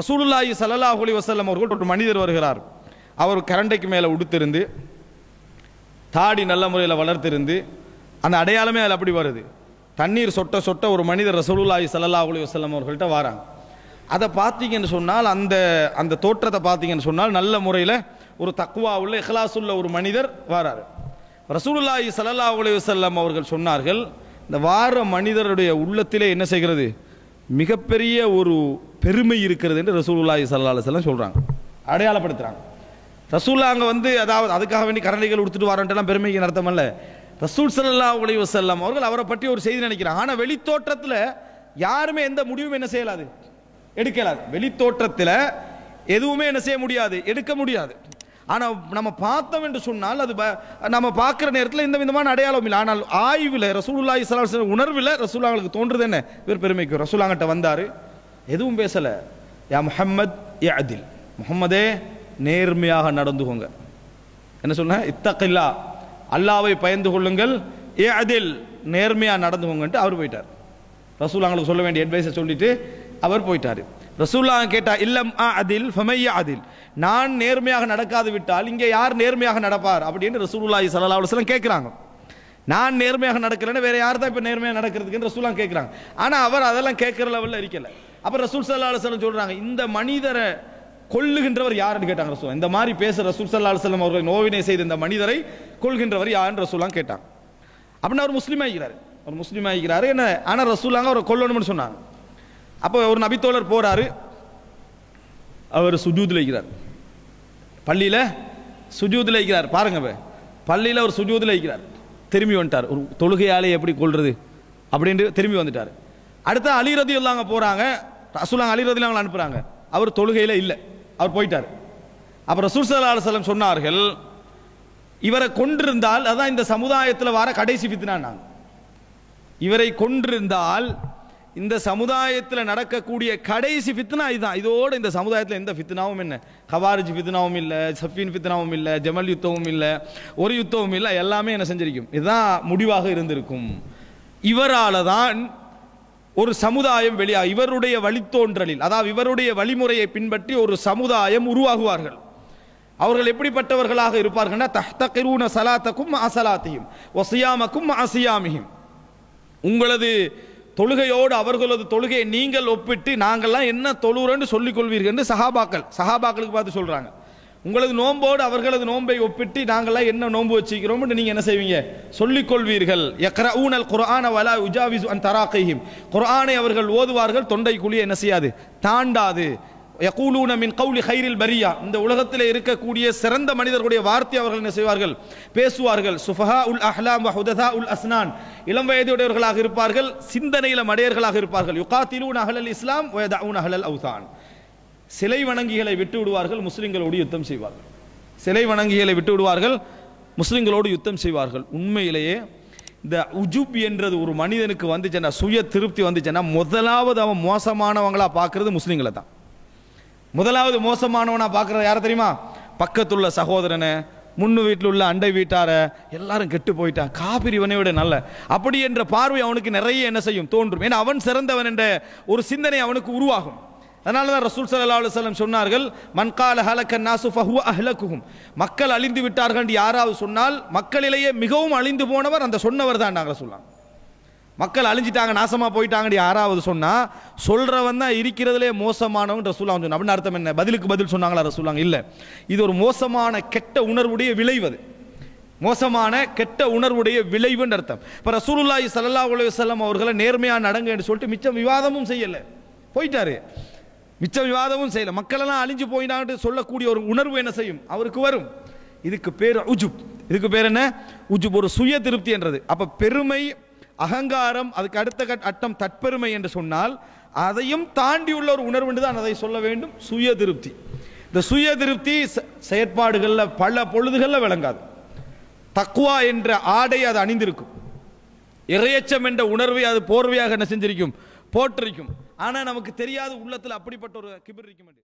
ரசூலுல்லாஹி சல்லாஹ் அலி வசல்லம் அவர்கள் ஒரு மனிதர் வருகிறார் அவர் கரண்டைக்கு மேலே உடுத்திருந்து தாடி நல்ல முறையில் வளர்த்திருந்து அந்த அடையாளமே அதில் அப்படி வருது தண்ணீர் சொட்ட சொட்ட ஒரு மனிதர் ரசூலுல்லாஹி சல்லாஹ் அலி வசல்லம் அவர்கள்ட்ட வராங்க அதை பார்த்தீங்கன்னு சொன்னால் அந்த அந்த தோற்றத்தை பார்த்தீங்கன்னு சொன்னால் நல்ல முறையில் ஒரு தக்குவா உள்ள இஹ்லாஸ் உள்ள ஒரு மனிதர் வாரார் ரசூலுல்லாஹி சல்லா அலி வல்லம் அவர்கள் சொன்னார்கள் இந்த வார மனிதருடைய உள்ளத்திலே என்ன செய்கிறது மிகப்பெரிய ஒரு பெருமை இருக்கிறது என்று ரசூலுல்லாஹி சல்லா அலுவலாம் சொல்கிறாங்க அடையாளப்படுத்துகிறாங்க ரசூல்லா அங்கே வந்து அதாவது அதுக்காக வேண்டி கரணிகள் உடுத்துட்டு எல்லாம் பெருமைக்கு நடத்தமல்ல ரசூல் சல்லா உலக வசல்லாம் அவர்கள் அவரை பற்றி ஒரு செய்தி நினைக்கிறாங்க ஆனால் வெளித்தோற்றத்தில் யாருமே எந்த முடிவும் என்ன செய்யலாது எடுக்கலாது வெளித்தோற்றத்தில் எதுவுமே என்ன செய்ய முடியாது எடுக்க முடியாது ஆனால் நம்ம பார்த்தோம் என்று சொன்னால் அது நம்ம பார்க்குற நேரத்தில் இந்த விதமான அடையாளம் இல்லை ஆனால் ஆய்வில் ரசூலுல்லா இஸ்லாம் உணர்வில் ரசூலாங்களுக்கு தோன்றுது என்ன இவர் பெருமைக்கு ரசூலாங்கிட்ட வந்தார் எதுவும் பேசலை யா முஹம்மத் ஏ அதில் முகம்மதே நேர்மையாக நடந்துகோங்க என்ன சொன்ன இத்தக்கில்லா அல்லாவை பயந்து கொள்ளுங்கள் ஏ அதில் நேர்மையாக நடந்துகோங்கன்ட்டு அவர் போயிட்டார் ரசூல் அவங்களுக்கு சொல்ல வேண்டிய அட்வைஸை சொல்லிட்டு அவர் போயிட்டார் ரசூல்லா கேட்டா இல்லம் ஆ அதில் ஃபமைய அதில் நான் நேர்மையாக நடக்காது விட்டால் இங்கே யார் நேர்மையாக நடப்பார் அப்படின்னு ரசூலுல்லாஹி சல்லா அலுவலம் கேட்குறாங்க நான் நேர்மையாக நடக்கலைன்னு வேற யார் தான் இப்போ நேர்மையாக நடக்கிறதுக்குன்னு ரசூலாம் கேட்குறாங்க ஆனால் அவர் அதெல்லாம் கேட்குற லெவலில் இருக்கல அப்போ ரசூல் சல்லா அலுவலம் சொல்கிறாங்க இந்த மனிதரை கொள்ளுகின்றவர் யாருன்னு கேட்டாங்க ரசூல் இந்த மாதிரி பேச ரசூல் சல்லா அலுவலம் அவர்கள் நோவினை செய்த இந்த மனிதரை கொள்கின்றவர் யாருன்னு ரசூலாம் கேட்டாங்க அப்படின்னு அவர் முஸ்லீம் ஆகிறார் அவர் முஸ்லீம் ஆகிறாரு என்ன ஆனால் ரசூலாங்க அவரை கொல்லணும்னு சொன்னாங்க அப்போ ஒரு நபித்தோழர் போகிறாரு அவர் சுஜூதில் வைக்கிறார் பள்ளியில் சுஜூதில் வைக்கிறார் பாருங்க பள்ளியில் அவர் சுஜூதில் இருக்கிறார் திரும்பி வந்துட்டார் ஒரு தொழுகையாலே எப்படி கொள்வது அப்படின்ட்டு திரும்பி வந்துட்டார் அடுத்த அலிரதி இல்லாங்க போகிறாங்க ரசூலாங்க அலிரதி இல்லாமல் அனுப்புகிறாங்க அவர் தொழுகையில் இல்லை அவர் போயிட்டார் அப்புறம் ரசூல் சல்லா சொன்னார்கள் இவரை கொண்டிருந்தால் அதான் இந்த சமுதாயத்தில் வர கடைசி வித்துனா நான் இவரை கொண்டிருந்தால் இந்த சமுதாயத்தில் நடக்கக்கூடிய கடைசி ஃபித்னா இதுதான் இதோடு இந்த சமுதாயத்தில் எந்த ஃபித்னாவும் என்ன கவாரிஜ் ஃபித்னாவும் இல்லை சஃபின் ஃபித்னாவும் இல்லை ஜமல் யுத்தமும் இல்லை ஒரு யுத்தமும் இல்லை எல்லாமே என்ன செஞ்சிருக்கும் இதுதான் முடிவாக இருந்திருக்கும் இவரால் தான் ஒரு சமுதாயம் வெளியாக இவருடைய வழித்தோன்றலில் அதாவது இவருடைய வழிமுறையை பின்பற்றி ஒரு சமுதாயம் உருவாகுவார்கள் அவர்கள் எப்படிப்பட்டவர்களாக இருப்பார்கள்னா தஹ்தகிரூன சலாத்தக்கும் அசலாத்தையும் ஒசியாமக்கும் அசியாமியும் உங்களது தொழுகையோடு அவர்களது தொழுகையை நீங்கள் ஒப்பிட்டு நாங்கள்லாம் என்ன தொழுகிறோன்னு சொல்லிக் கொள்வீர்கள் சஹாபாக்கள் சஹாபாக்களுக்கு பார்த்து சொல்கிறாங்க உங்களது நோன்போடு அவர்களது நோன்பை ஒப்பிட்டு நாங்கள்லாம் என்ன நோன்பு வச்சுக்கிறோம்னு நீங்கள் என்ன செய்வீங்க சொல்லிக் கொள்வீர்கள் எக்ர ஊனல் குரான வலா உஜாவிஸ் அன் தராக்கையும் குரானை அவர்கள் ஓதுவார்கள் தொண்டை குழியை என்ன செய்யாது தாண்டாது யகூலூன மின் கவுலி ஹைரில் பரியா இந்த உலகத்தில் இருக்கக்கூடிய சிறந்த மனிதர்களுடைய வார்த்தை அவர்கள் என்ன செய்வார்கள் பேசுவார்கள் சுஃபஹா உல் அஹ்லாம் ஹுததா உல் அஸ்னான் இளம் வயதுடையவர்களாக இருப்பார்கள் சிந்தனையில் மடையர்களாக இருப்பார்கள் யுகாத்திலூன் அஹலல் இஸ்லாம் உன் அஹலல் அவுதான் சிலை வணங்கிகளை விட்டு விடுவார்கள் முஸ்லிம்களோடு யுத்தம் செய்வார்கள் சிலை வணங்கிகளை விட்டு விடுவார்கள் முஸ்லிம்களோடு யுத்தம் செய்வார்கள் உண்மையிலேயே இந்த உஜுப் என்றது ஒரு மனிதனுக்கு வந்துச்சுன்னா சுய திருப்தி வந்துச்சுன்னா முதலாவது அவன் மோசமானவங்களாக பார்க்கறது முஸ்லீம்களை தான் முதலாவது மோசமானவனா பார்க்குற யார தெரியுமா பக்கத்துள்ள சகோதரனை முன்னு வீட்டில் உள்ள அண்டை வீட்டார எல்லாரும் கெட்டு போயிட்டான் காபிரி விட நல்ல அப்படி என்ற பார்வை அவனுக்கு நிறைய என்ன செய்யும் தோன்றும் ஏன்னா அவன் சிறந்தவன் என்ற ஒரு சிந்தனை அவனுக்கு உருவாகும் அதனால தான் ரசூல் சல்லா அலுவலம் சொன்னார்கள் மன்கால ஹலக்கன் நாசு ஃபஹு அஹ்லக்குகும் மக்கள் அழிந்து விட்டார்கள் யாராவது சொன்னால் மக்களிலேயே மிகவும் அழிந்து போனவர் அந்த சொன்னவர் தான் நாங்கள் சொல்லலாம் மக்கள் அழிஞ்சிட்டாங்க நாசமாக போயிட்டாங்க யாராவது சொன்னால் சொல்கிறவன் தான் இருக்கிறதுலே மோசமானவன் ரசூல்லா அப்படின்னு அர்த்தம் என்ன பதிலுக்கு பதில் சொன்னாங்களா ரசூலாங்க இல்லை இது ஒரு மோசமான கெட்ட உணர்வுடைய விளைவு அது மோசமான கெட்ட உணர்வுடைய விளைவுன்னு அர்த்தம் இப்போ ரசூலுல்லாஹி சல்லா உலகம் அவர்களை நேர்மையாக நடங்க என்று சொல்லிட்டு மிச்சம் விவாதமும் செய்யலை போயிட்டாரு மிச்ச விவாதமும் செய்யலை மக்களெல்லாம் அழிஞ்சு போயிட்டாங்கன்ட்டு சொல்லக்கூடிய ஒரு உணர்வு என்ன செய்யும் அவருக்கு வரும் இதுக்கு பேர் உஜுப் இதுக்கு பேர் என்ன உஜுப் ஒரு சுய திருப்தி என்றது அப்போ பெருமை அகங்காரம் அதுக்கு அடுத்த அட்டம் தற்பெருமை என்று சொன்னால் அதையும் தாண்டியுள்ள ஒரு உணர்வு தான் அதை சொல்ல வேண்டும் சுய திருப்தி இந்த சுய திருப்தி செயற்பாடுகளில் பல பொழுதுகளில் விளங்காது தக்குவா என்ற ஆடை அது அணிந்திருக்கும் இறையச்சம் என்ற உணர்வை அது போர்வையாக என்ன செஞ்சிருக்கும் போற்றிருக்கும் ஆனால் நமக்கு தெரியாது உள்ளத்தில் அப்படிப்பட்ட ஒரு கிபிர் இருக்கும்